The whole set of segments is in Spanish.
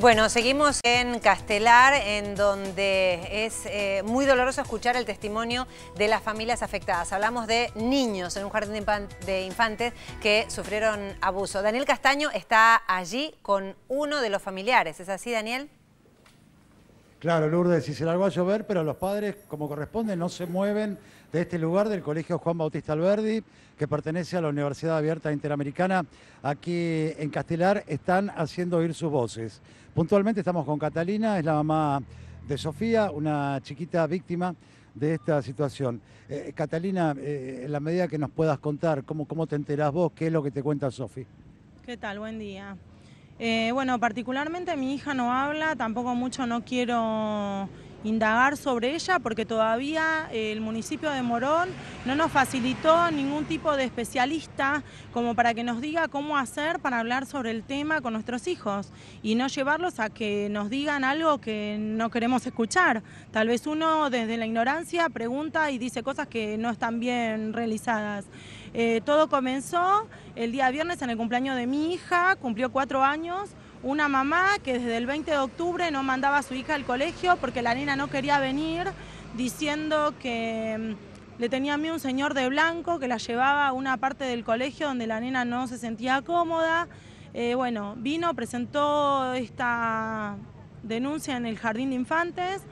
Bueno, seguimos en Castelar, en donde es eh, muy doloroso escuchar el testimonio de las familias afectadas. Hablamos de niños en un jardín de infantes que sufrieron abuso. Daniel Castaño está allí con uno de los familiares. ¿Es así, Daniel? Claro, Lourdes, si se largó a llover, pero los padres, como corresponde, no se mueven de este lugar, del Colegio Juan Bautista Alberdi, que pertenece a la Universidad Abierta Interamericana, aquí en Castelar, están haciendo oír sus voces. Puntualmente estamos con Catalina, es la mamá de Sofía, una chiquita víctima de esta situación. Eh, Catalina, eh, en la medida que nos puedas contar, ¿cómo, ¿cómo te enterás vos? ¿Qué es lo que te cuenta Sofi? ¿Qué tal? Buen día. Eh, bueno, particularmente mi hija no habla, tampoco mucho no quiero indagar sobre ella porque todavía eh, el municipio de Morón no nos facilitó ningún tipo de especialista como para que nos diga cómo hacer para hablar sobre el tema con nuestros hijos y no llevarlos a que nos digan algo que no queremos escuchar. Tal vez uno desde la ignorancia pregunta y dice cosas que no están bien realizadas. Eh, todo comenzó el día viernes en el cumpleaños de mi hija, cumplió cuatro años, una mamá que desde el 20 de octubre no mandaba a su hija al colegio porque la nena no quería venir diciendo que mm, le tenía a mí un señor de blanco que la llevaba a una parte del colegio donde la nena no se sentía cómoda. Eh, bueno, vino, presentó esta denuncia en el jardín de infantes.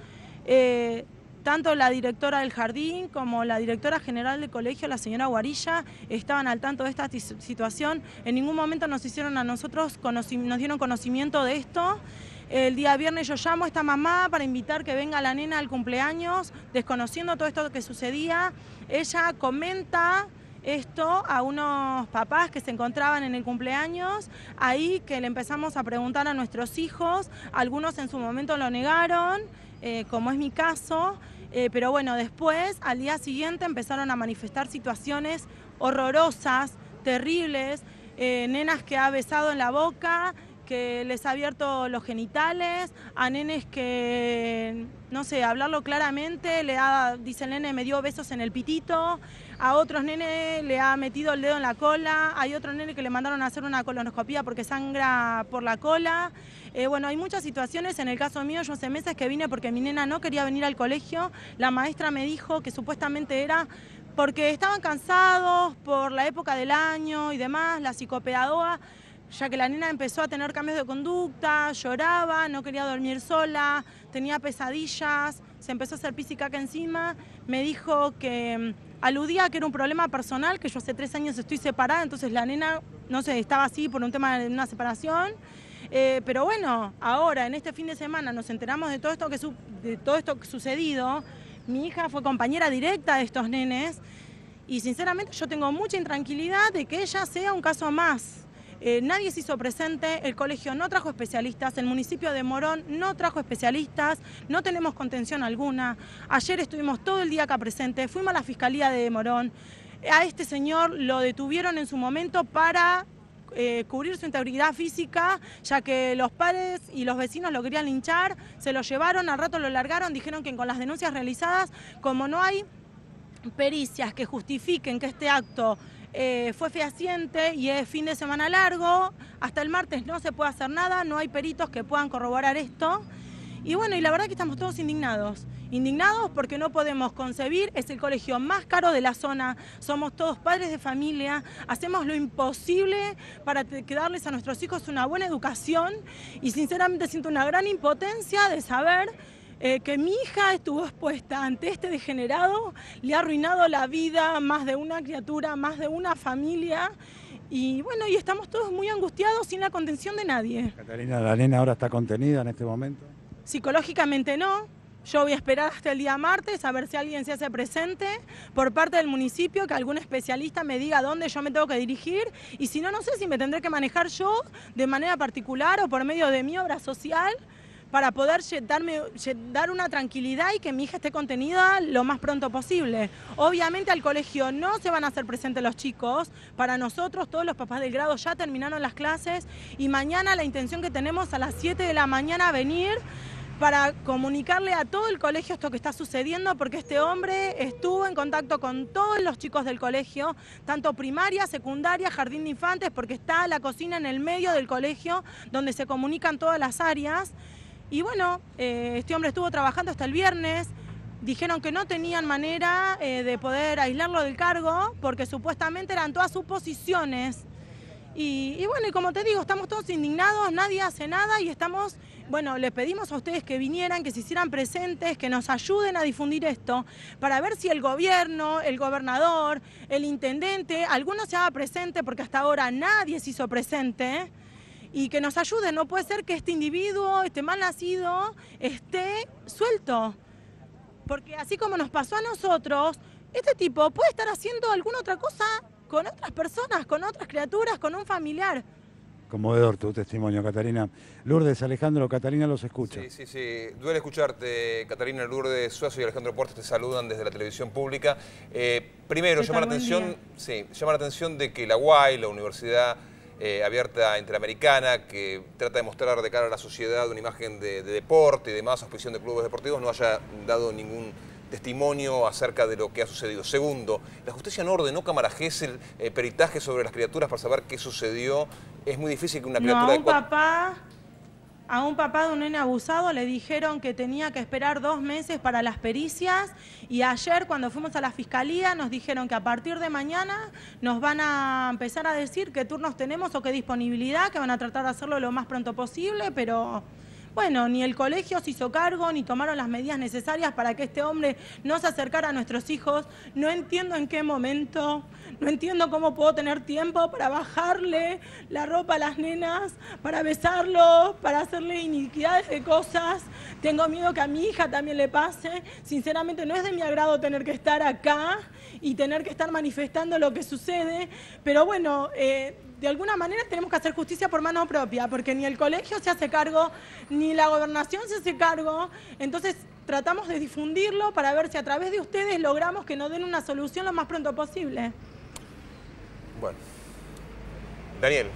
Eh, tanto la directora del jardín como la directora general del colegio, la señora Guarilla, estaban al tanto de esta situación. En ningún momento nos hicieron a nosotros, nos dieron conocimiento de esto. El día viernes yo llamo a esta mamá para invitar que venga la nena al cumpleaños, desconociendo todo esto que sucedía. Ella comenta esto a unos papás que se encontraban en el cumpleaños, ahí que le empezamos a preguntar a nuestros hijos, algunos en su momento lo negaron, eh, como es mi caso, eh, pero bueno, después, al día siguiente, empezaron a manifestar situaciones horrorosas, terribles, eh, nenas que ha besado en la boca, que les ha abierto los genitales, a nenes que, no sé, hablarlo claramente, le ha, dice el nene, me dio besos en el pitito, a otros nenes le ha metido el dedo en la cola, hay otro nene que le mandaron a hacer una colonoscopía porque sangra por la cola. Eh, bueno, hay muchas situaciones, en el caso mío yo hace meses que vine porque mi nena no quería venir al colegio, la maestra me dijo que supuestamente era porque estaban cansados por la época del año y demás, la psicopedagoga, ya que la nena empezó a tener cambios de conducta, lloraba, no quería dormir sola, tenía pesadillas, se empezó a hacer y caca encima, me dijo que mm, aludía a que era un problema personal, que yo hace tres años estoy separada, entonces la nena, no sé, estaba así por un tema de una separación. Eh, pero bueno, ahora, en este fin de semana, nos enteramos de todo esto que, de todo esto sucedido. Mi hija fue compañera directa de estos nenes y sinceramente yo tengo mucha intranquilidad de que ella sea un caso más. Eh, nadie se hizo presente, el colegio no trajo especialistas, el municipio de Morón no trajo especialistas, no tenemos contención alguna. Ayer estuvimos todo el día acá presentes, fuimos a la Fiscalía de Morón. A este señor lo detuvieron en su momento para eh, cubrir su integridad física, ya que los padres y los vecinos lo querían linchar, se lo llevaron, al rato lo largaron, dijeron que con las denuncias realizadas, como no hay pericias que justifiquen que este acto eh, fue fehaciente y es fin de semana largo, hasta el martes no se puede hacer nada, no hay peritos que puedan corroborar esto. Y bueno, y la verdad que estamos todos indignados. Indignados porque no podemos concebir, es el colegio más caro de la zona, somos todos padres de familia, hacemos lo imposible para darles a nuestros hijos una buena educación y sinceramente siento una gran impotencia de saber eh, que mi hija estuvo expuesta ante este degenerado, le ha arruinado la vida más de una criatura, más de una familia. Y bueno, y estamos todos muy angustiados sin la contención de nadie. Catalina, ¿la nena ahora está contenida en este momento? Psicológicamente no. Yo voy a esperar hasta el día martes a ver si alguien se hace presente por parte del municipio, que algún especialista me diga dónde yo me tengo que dirigir. Y si no, no sé si me tendré que manejar yo de manera particular o por medio de mi obra social para poder darme, dar una tranquilidad y que mi hija esté contenida lo más pronto posible. Obviamente al colegio no se van a hacer presentes los chicos, para nosotros todos los papás del grado ya terminaron las clases y mañana la intención que tenemos a las 7 de la mañana venir para comunicarle a todo el colegio esto que está sucediendo, porque este hombre estuvo en contacto con todos los chicos del colegio, tanto primaria, secundaria, jardín de infantes, porque está la cocina en el medio del colegio, donde se comunican todas las áreas. Y bueno, eh, este hombre estuvo trabajando hasta el viernes. Dijeron que no tenían manera eh, de poder aislarlo del cargo porque supuestamente eran todas sus Y, y, bueno, y como te digo, estamos todos indignados, nadie hace nada y estamos, bueno, les pedimos a ustedes que vinieran, que se hicieran presentes, que nos ayuden a difundir esto, para ver si el gobierno, el gobernador, el intendente, alguno se haga presente, porque hasta ahora nadie se hizo presente y que nos ayude. No puede ser que este individuo, este mal nacido, esté suelto. Porque así como nos pasó a nosotros, este tipo puede estar haciendo alguna otra cosa con otras personas, con otras criaturas, con un familiar. Conmovedor tu testimonio, Catalina. Lourdes, Alejandro, Catalina los escucha. Sí, sí, sí. Duele escucharte, Catalina Lourdes Suazo y Alejandro Puertas te saludan desde la televisión pública. Eh, primero, llama la atención, sí, llama la atención de que la UAI, la Universidad eh, abierta interamericana que trata de mostrar de cara a la sociedad una imagen de, deporte y demás, auspición de clubes deportivos, no haya dado ningún testimonio acerca de lo que ha sucedido. Segundo, la justicia no ordenó camarajes, el eh, peritaje sobre las criaturas para saber qué sucedió. Es muy difícil que una criatura... No, papá a un papá de un nene abusado le dijeron que tenía que esperar dos meses para las pericias y ayer cuando fuimos a la fiscalía nos dijeron que a partir de mañana nos van a empezar a decir qué turnos tenemos o qué disponibilidad, que van a tratar de hacerlo lo más pronto posible, pero... Bueno, ni el colegio se hizo cargo, ni tomaron las medidas necesarias para que este hombre no se acercara a nuestros hijos. No entiendo en qué momento, no entiendo cómo puedo tener tiempo para bajarle la ropa a las nenas, para besarlo, para hacerle iniquidades de cosas. Tengo miedo que a mi hija también le pase. Sinceramente no es de mi agrado tener que estar acá y tener que estar manifestando lo que sucede, pero bueno... Eh, de alguna manera tenemos que hacer justicia por mano propia, porque ni el colegio se hace cargo, ni la gobernación se hace cargo. Entonces tratamos de difundirlo para ver si a través de ustedes logramos que nos den una solución lo más pronto posible. Bueno. Daniel.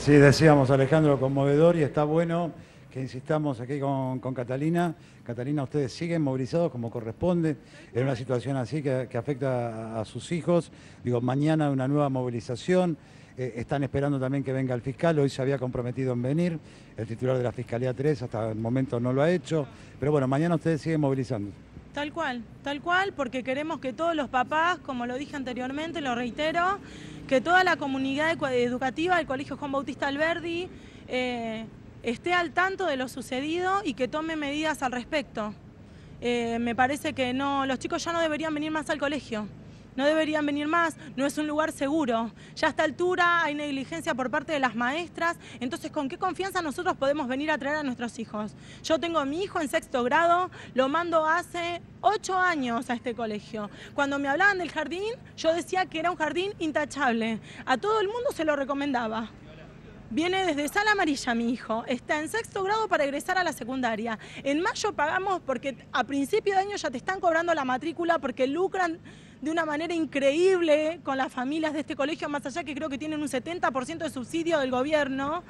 Sí, decíamos Alejandro, conmovedor y está bueno que insistamos aquí con, Catalina. Catalina, ustedes siguen movilizados como corresponde en una situación así que, afecta a, sus hijos. Digo, mañana una nueva movilización. Eh, están esperando también que venga el fiscal. Hoy se había comprometido en venir. El titular de la Fiscalía 3 hasta el momento no lo ha hecho. Pero bueno, mañana ustedes siguen movilizando. Tal cual, tal cual, porque queremos que todos los papás, como lo dije anteriormente, lo reitero, que toda la comunidad educativa del Colegio Juan Bautista Alberdi eh, esté al tanto de lo sucedido y que tome medidas al respecto. Eh, me parece que no, los chicos ya no deberían venir más al colegio. No deberían venir más, no es un lugar seguro. Ya a esta altura hay negligencia por parte de las maestras, entonces ¿con qué confianza nosotros podemos venir a traer a nuestros hijos? Yo tengo a mi hijo en sexto grado, lo mando hace ocho años a este colegio. Cuando me hablaban del jardín, yo decía que era un jardín intachable. A todo el mundo se lo recomendaba. Viene desde Sala Amarilla mi hijo, está en sexto grado para egresar a la secundaria. En mayo pagamos porque a principio de año ya te están cobrando la matrícula porque lucran de una manera increíble con las familias de este colegio, más allá que creo que tienen un 70% de subsidio del gobierno.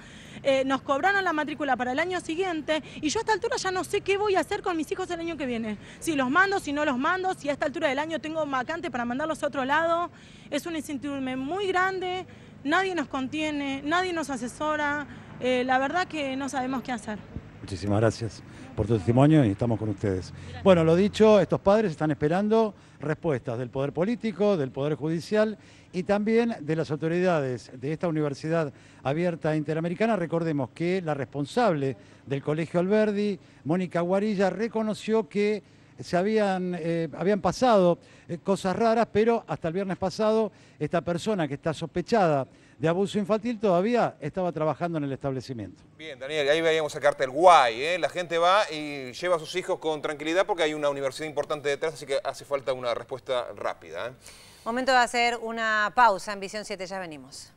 Eh, nos cobraron la matrícula para el año siguiente y yo a esta altura ya no sé qué voy a hacer con mis hijos el año que viene. Si los mando, si no los mando, si a esta altura del año tengo vacante para mandarlos a otro lado. Es un incertidumbre muy grande nadie nos contiene, nadie nos asesora, eh, la verdad que no sabemos qué hacer. Muchísimas gracias por tu testimonio y estamos con ustedes. Bueno, lo dicho, estos padres están esperando respuestas del Poder Político, del Poder Judicial y también de las autoridades de esta Universidad Abierta Interamericana. Recordemos que la responsable del Colegio Alberdi, Mónica Guarilla, reconoció que se habían, eh, habían pasado eh, cosas raras, pero hasta el viernes pasado esta persona que está sospechada de abuso infantil todavía estaba trabajando en el establecimiento. Bien, Daniel, ahí veíamos a el Guay, ¿eh? la gente va y lleva a sus hijos con tranquilidad porque hay una universidad importante detrás, así que hace falta una respuesta rápida. Momento de hacer una pausa en Visión 7, ya venimos.